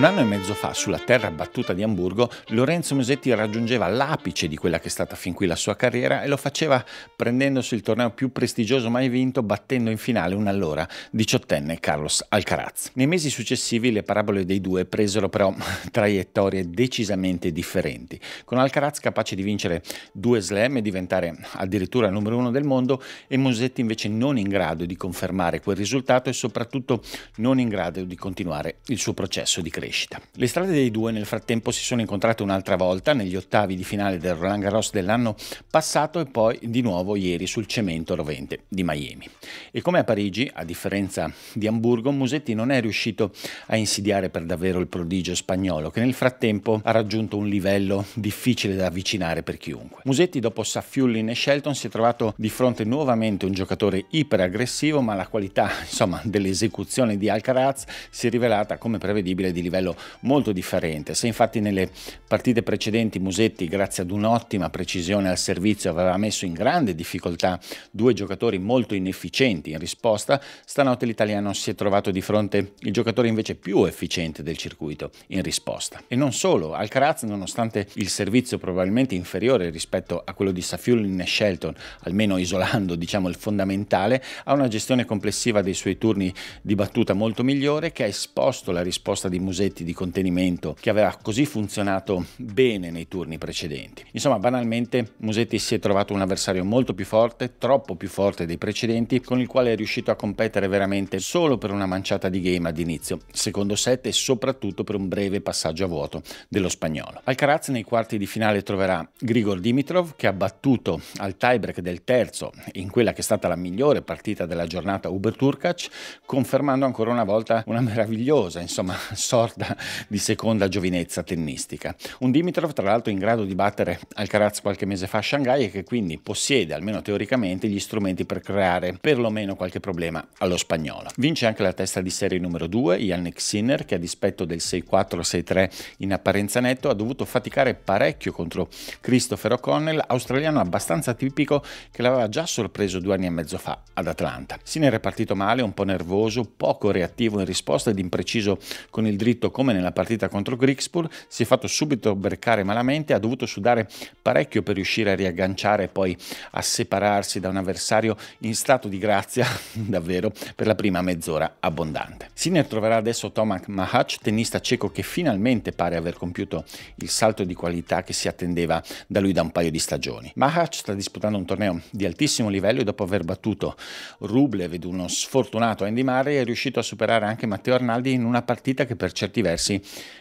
Un anno e mezzo fa, sulla terra battuta di Amburgo, Lorenzo Musetti raggiungeva l'apice di quella che è stata fin qui la sua carriera e lo faceva prendendosi il torneo più prestigioso mai vinto, battendo in finale un allora diciottenne Carlos Alcaraz. Nei mesi successivi le parabole dei due presero però traiettorie decisamente differenti, con Alcaraz capace di vincere due slam e diventare addirittura numero uno del mondo e Musetti invece non in grado di confermare quel risultato e soprattutto non in grado di continuare il suo processo di crescita crescita. Le strade dei due nel frattempo si sono incontrate un'altra volta negli ottavi di finale del Roland Garros dell'anno passato e poi di nuovo ieri sul cemento rovente di Miami. E come a Parigi, a differenza di Amburgo, Musetti non è riuscito a insidiare per davvero il prodigio spagnolo che nel frattempo ha raggiunto un livello difficile da avvicinare per chiunque. Musetti dopo Saffiullin e Shelton si è trovato di fronte nuovamente un giocatore iperaggressivo ma la qualità insomma, dell'esecuzione di Alcaraz si è rivelata come prevedibile di livello livello molto differente. Se infatti nelle partite precedenti Musetti, grazie ad un'ottima precisione al servizio, aveva messo in grande difficoltà due giocatori molto inefficienti in risposta, stanotte l'italiano si è trovato di fronte il giocatore invece più efficiente del circuito in risposta. E non solo, Alcaraz, nonostante il servizio probabilmente inferiore rispetto a quello di Safiulin e Shelton, almeno isolando diciamo il fondamentale, ha una gestione complessiva dei suoi turni di battuta molto migliore che ha esposto la risposta di Musetti progetti di contenimento che aveva così funzionato bene nei turni precedenti. Insomma, banalmente Musetti si è trovato un avversario molto più forte, troppo più forte dei precedenti, con il quale è riuscito a competere veramente solo per una manciata di game ad inizio, secondo set e soprattutto per un breve passaggio a vuoto dello spagnolo. Alcaraz nei quarti di finale troverà Grigor Dimitrov che ha battuto al tiebreak del terzo in quella che è stata la migliore partita della giornata Uber Turkac, confermando ancora una volta una meravigliosa, insomma, sorta sorta di seconda giovinezza tennistica. Un Dimitrov tra l'altro in grado di battere Alcaraz qualche mese fa a Shanghai e che quindi possiede almeno teoricamente gli strumenti per creare perlomeno qualche problema allo spagnolo. Vince anche la testa di serie numero 2, Yannick Sinner, che a dispetto del 6-4-6-3 in apparenza netto ha dovuto faticare parecchio contro Christopher O'Connell, australiano abbastanza tipico che l'aveva già sorpreso due anni e mezzo fa ad Atlanta. Sinner è partito male, un po' nervoso, poco reattivo in risposta ed impreciso con il dritto Zitto come nella partita contro Grigspur, si è fatto subito beccare malamente, ha dovuto sudare parecchio per riuscire a riagganciare e poi a separarsi da un avversario in stato di grazia davvero per la prima mezz'ora abbondante. Sinner troverà adesso Tomac Mahac, tennista cieco che finalmente pare aver compiuto il salto di qualità che si attendeva da lui da un paio di stagioni. Mahac sta disputando un torneo di altissimo livello e dopo aver battuto Rublev ed uno sfortunato Andy Murray è riuscito a superare anche Matteo Arnaldi in una partita che per certi certi versi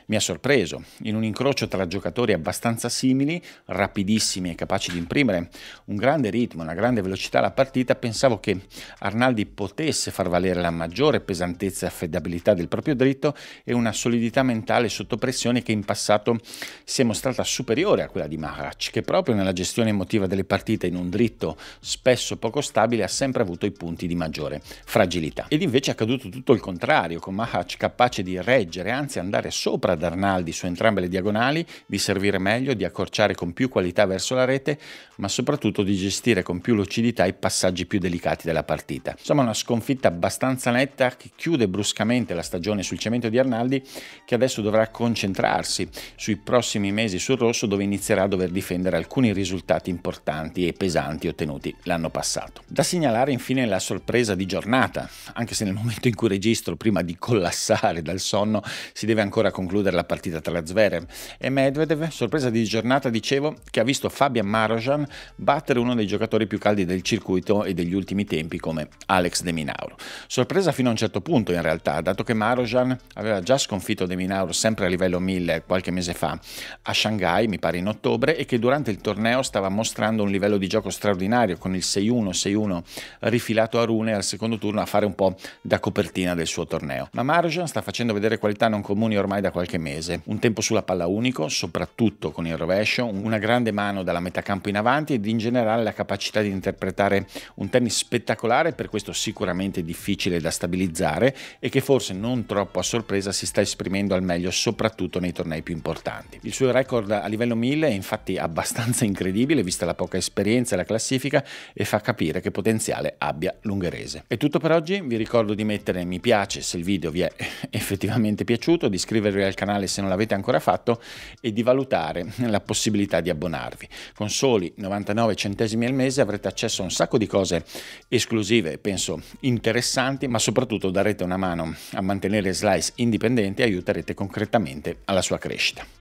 mi ha sorpreso. In un incrocio tra giocatori abbastanza simili, rapidissimi e capaci di imprimere un grande ritmo, una grande velocità alla partita, pensavo che Arnaldi potesse far valere la maggiore pesantezza e affidabilità del proprio dritto e una solidità mentale sotto pressione che in passato si è mostrata superiore a quella di Maharaj, che proprio nella gestione emotiva delle partite in un dritto spesso poco stabile ha sempre avuto i punti di maggiore fragilità. Ed invece è accaduto tutto il contrario, con Maharaj capace di reggere anzi andare sopra ad Arnaldi su entrambe le diagonali, di servire meglio, di accorciare con più qualità verso la rete, ma soprattutto di gestire con più lucidità i passaggi più delicati della partita. Insomma una sconfitta abbastanza netta che chiude bruscamente la stagione sul cemento di Arnaldi che adesso dovrà concentrarsi sui prossimi mesi sul rosso dove inizierà a dover difendere alcuni risultati importanti e pesanti ottenuti l'anno passato. Da segnalare infine la sorpresa di giornata, anche se nel momento in cui registro prima di collassare dal sonno si deve ancora concludere la partita tra Zverev e Medvedev, sorpresa di giornata dicevo che ha visto Fabian Marojan battere uno dei giocatori più caldi del circuito e degli ultimi tempi come Alex De Minauro. Sorpresa fino a un certo punto in realtà, dato che Marojan aveva già sconfitto De Minauro sempre a livello 1000 qualche mese fa a Shanghai, mi pare in ottobre, e che durante il torneo stava mostrando un livello di gioco straordinario con il 6-1, 6-1 rifilato a Rune al secondo turno a fare un po' da copertina del suo torneo. Ma Marojan sta facendo vedere qualità non non comuni ormai da qualche mese. Un tempo sulla palla unico, soprattutto con il rovescio, una grande mano dalla metà campo in avanti ed in generale la capacità di interpretare un tennis spettacolare, per questo sicuramente difficile da stabilizzare e che forse non troppo a sorpresa si sta esprimendo al meglio soprattutto nei tornei più importanti. Il suo record a livello 1000 è infatti abbastanza incredibile vista la poca esperienza e la classifica e fa capire che potenziale abbia l'ungherese. È tutto per oggi, vi ricordo di mettere mi piace se il video vi è effettivamente piaciuto piaciuto, di iscrivervi al canale se non l'avete ancora fatto e di valutare la possibilità di abbonarvi. Con soli 99 centesimi al mese avrete accesso a un sacco di cose esclusive, penso interessanti, ma soprattutto darete una mano a mantenere Slice indipendente e aiuterete concretamente alla sua crescita.